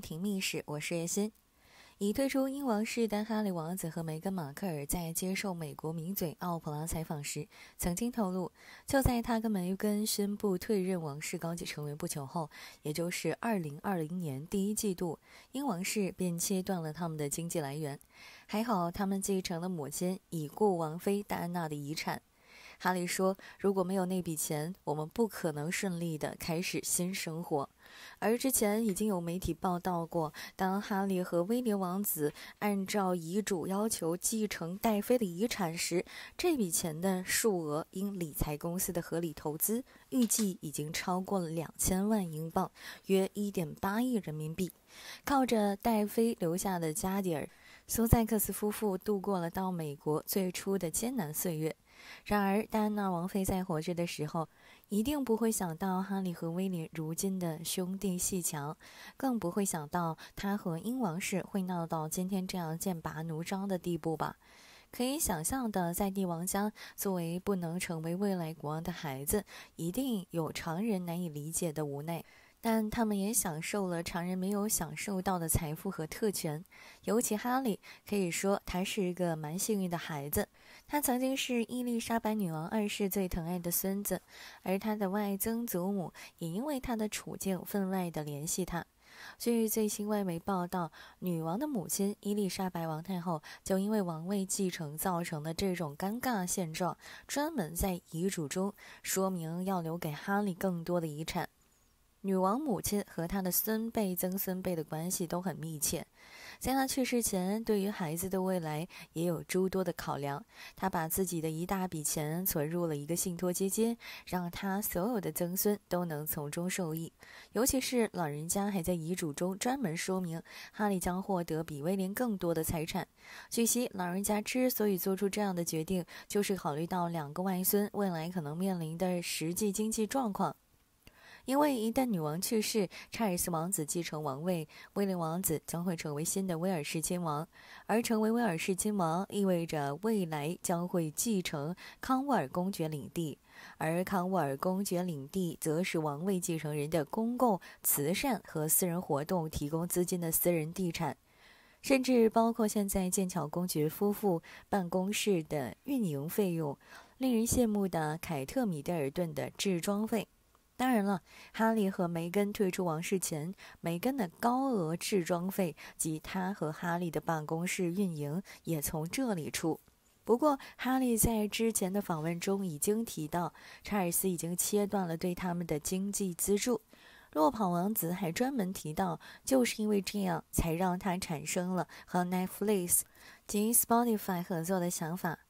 庭密室，我是叶欣。已退出英王室的哈利王子和梅根·马克尔在接受美国名嘴奥普拉采访时，曾经透露，就在他跟梅根宣布退任王室高级成员不久后，也就是二零二零年第一季度，英王室便切断了他们的经济来源。还好，他们继承了母亲已故王妃戴安娜的遗产。哈利说：“如果没有那笔钱，我们不可能顺利的开始新生活。”而之前已经有媒体报道过，当哈利和威廉王子按照遗嘱要求继承戴妃的遗产时，这笔钱的数额因理财公司的合理投资，预计已经超过了两千万英镑，约一点八亿人民币。靠着戴妃留下的家底儿，苏塞克斯夫妇度过了到美国最初的艰难岁月。然而，戴安娜王妃在活着的时候。一定不会想到哈利和威廉如今的兄弟戏强，更不会想到他和英王室会闹到今天这样剑拔弩张的地步吧？可以想象的，在帝王家作为不能成为未来国王的孩子，一定有常人难以理解的无奈。但他们也享受了常人没有享受到的财富和特权，尤其哈利可以说他是一个蛮幸运的孩子。他曾经是伊丽莎白女王二世最疼爱的孙子，而他的外曾祖母也因为他的处境分外的联系他。据最新外媒报道，女王的母亲伊丽莎白王太后就因为王位继承造成的这种尴尬现状，专门在遗嘱中说明要留给哈利更多的遗产。女王母亲和他的孙辈、曾孙辈的关系都很密切，在他去世前，对于孩子的未来也有诸多的考量。他把自己的一大笔钱存入了一个信托基金，让他所有的曾孙都能从中受益。尤其是老人家还在遗嘱中专门说明，哈利将获得比威廉更多的财产。据悉，老人家之所以做出这样的决定，就是考虑到两个外孙未来可能面临的实际经济状况。因为一旦女王去世，查尔斯王子继承王位，威廉王子将会成为新的威尔士亲王。而成为威尔士亲王意味着未来将会继承康沃尔公爵领地，而康沃尔公爵领地则是王位继承人的公共慈善和私人活动提供资金的私人地产，甚至包括现在剑桥公爵夫妇办公室的运营费用，令人羡慕的凯特·米德尔顿的置装费。当然了，哈利和梅根退出王室前，梅根的高额制装费及他和哈利的办公室运营也从这里出。不过，哈利在之前的访问中已经提到，查尔斯已经切断了对他们的经济资助。落跑王子还专门提到，就是因为这样才让他产生了和 Netflix 及 Spotify 合作的想法。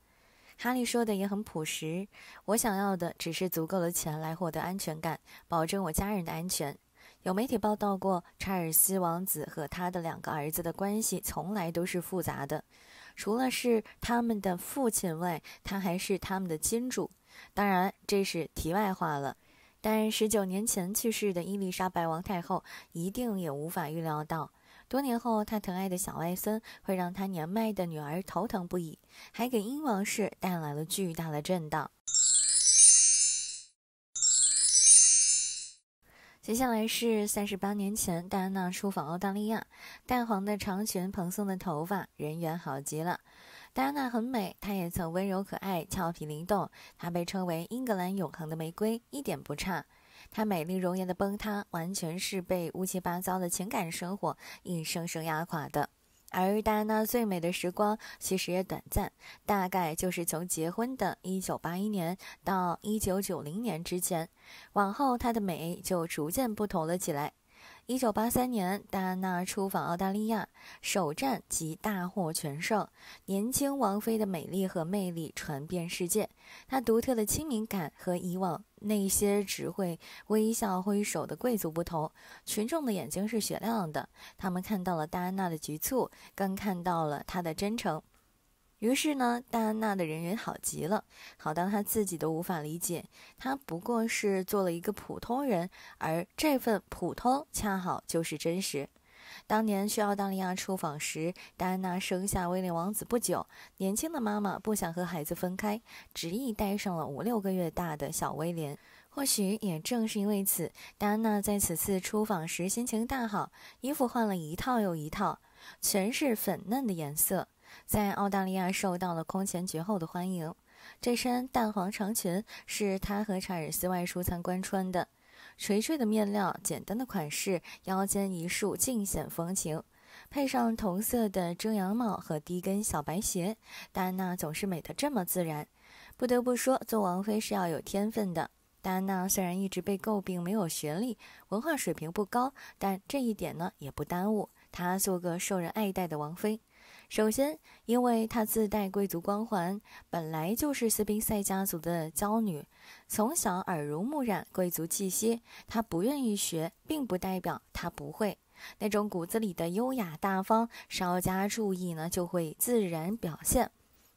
哈利说的也很朴实，我想要的只是足够的钱来获得安全感，保证我家人的安全。有媒体报道过，查尔斯王子和他的两个儿子的关系从来都是复杂的，除了是他们的父亲外，他还是他们的金主。当然，这是题外话了。但十九年前去世的伊丽莎白王太后一定也无法预料到。多年后，他疼爱的小外孙会让他年迈的女儿头疼不已，还给英王室带来了巨大的震荡。接下来是三十八年前，戴安娜出访澳大利亚，淡黄的长裙，蓬松的头发，人缘好极了。戴安娜很美，她也曾温柔可爱、俏皮灵动，她被称为“英格兰永恒的玫瑰”，一点不差。她美丽容颜的崩塌，完全是被乌七八糟的情感生活硬生生压垮的。而戴安娜最美的时光其实也短暂，大概就是从结婚的一九八一年到一九九零年之前，往后她的美就逐渐不同了起来。一九八三年，戴安娜出访澳大利亚，首战即大获全胜。年轻王妃的美丽和魅力传遍世界，她独特的亲民感和以往那些只会微笑挥手的贵族不同。群众的眼睛是雪亮的，他们看到了戴安娜的局促，更看到了她的真诚。于是呢，戴安娜的人缘好极了，好到她自己都无法理解。她不过是做了一个普通人，而这份普通恰好就是真实。当年去澳大利亚出访时，戴安娜生下威廉王子不久，年轻的妈妈不想和孩子分开，执意带上了五六个月大的小威廉。或许也正是因为此，戴安娜在此次出访时心情大好，衣服换了一套又一套，全是粉嫩的颜色。在澳大利亚受到了空前绝后的欢迎。这身淡黄长裙是她和查尔斯外出参观穿的，垂坠的面料，简单的款式，腰间一束尽显风情。配上同色的遮阳帽和低跟小白鞋，戴安娜总是美得这么自然。不得不说，做王妃是要有天分的。戴安娜虽然一直被诟病没有学历，文化水平不高，但这一点呢也不耽误她做个受人爱戴的王妃。首先，因为她自带贵族光环，本来就是斯宾塞家族的娇女，从小耳濡目染贵族气息，她不愿意学，并不代表她不会。那种骨子里的优雅大方，稍加注意呢，就会自然表现。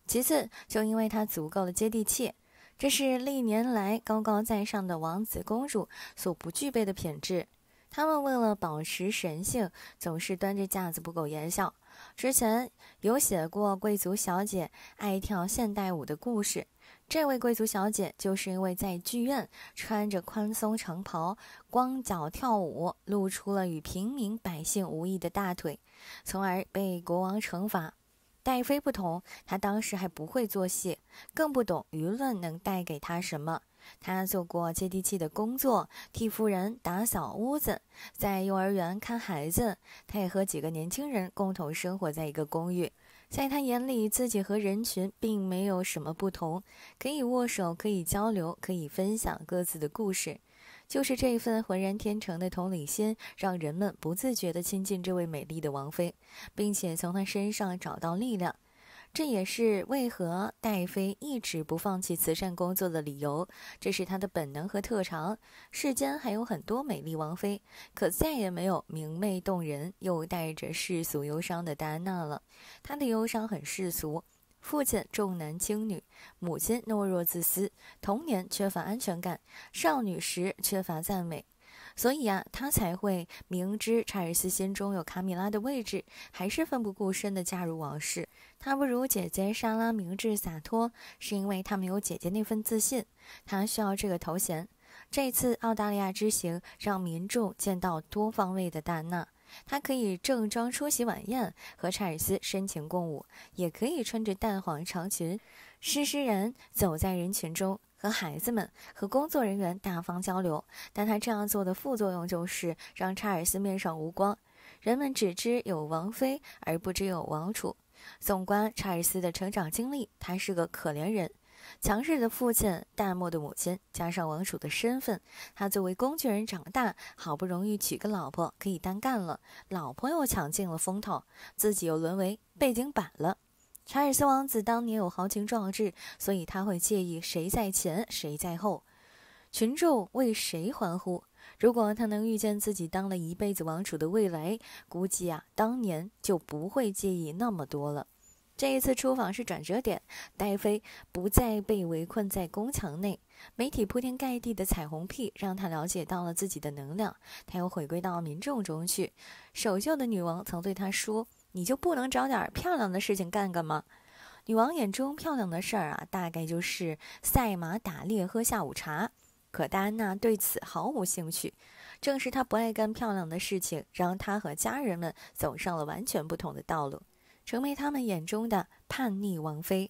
其次，就因为她足够的接地气，这是历年来高高在上的王子公主所不具备的品质。他们为了保持神性，总是端着架子，不苟言笑。之前有写过贵族小姐爱跳现代舞的故事，这位贵族小姐就是因为在剧院穿着宽松长袍、光脚跳舞，露出了与平民百姓无异的大腿，从而被国王惩罚。戴妃不同，她当时还不会做戏，更不懂舆论能带给她什么。他做过接地气的工作，替夫人打扫屋子，在幼儿园看孩子。他也和几个年轻人共同生活在一个公寓。在他眼里，自己和人群并没有什么不同，可以握手，可以交流，可以分享各自的故事。就是这份浑然天成的同理心，让人们不自觉地亲近这位美丽的王妃，并且从她身上找到力量。这也是为何戴妃一直不放弃慈善工作的理由，这是她的本能和特长。世间还有很多美丽王妃，可再也没有明媚动人又带着世俗忧伤的戴安娜了。她的忧伤很世俗，父亲重男轻女，母亲懦弱自私，童年缺乏安全感，少女时缺乏赞美。所以啊，他才会明知查尔斯心中有卡米拉的位置，还是奋不顾身地嫁入王室。他不如姐姐莎拉明智洒脱，是因为他没有姐姐那份自信。他需要这个头衔。这次澳大利亚之行，让民众见到多方位的大娜。她可以正装出席晚宴，和查尔斯深情共舞；也可以穿着淡黄长裙，施施然走在人群中。和孩子们和工作人员大方交流，但他这样做的副作用就是让查尔斯面上无光。人们只知有王妃，而不知有王储。纵观查尔斯的成长经历，他是个可怜人：强势的父亲，淡漠的母亲，加上王储的身份，他作为工具人长大。好不容易娶个老婆，可以单干了，老婆又抢尽了风头，自己又沦为背景板了。查尔斯王子当年有豪情壮志，所以他会介意谁在前谁在后，群众为谁欢呼。如果他能预见自己当了一辈子王储的未来，估计啊当年就不会介意那么多了。这一次出访是转折点，戴妃不再被围困在宫墙内，媒体铺天盖地的彩虹屁让他了解到了自己的能量，他又回归到民众中去。守旧的女王曾对他说。你就不能找点漂亮的事情干干吗？女王眼中漂亮的事儿啊，大概就是赛马、打猎、喝下午茶。可戴安娜对此毫无兴趣。正是她不爱干漂亮的事情，让她和家人们走上了完全不同的道路，成为他们眼中的叛逆王妃。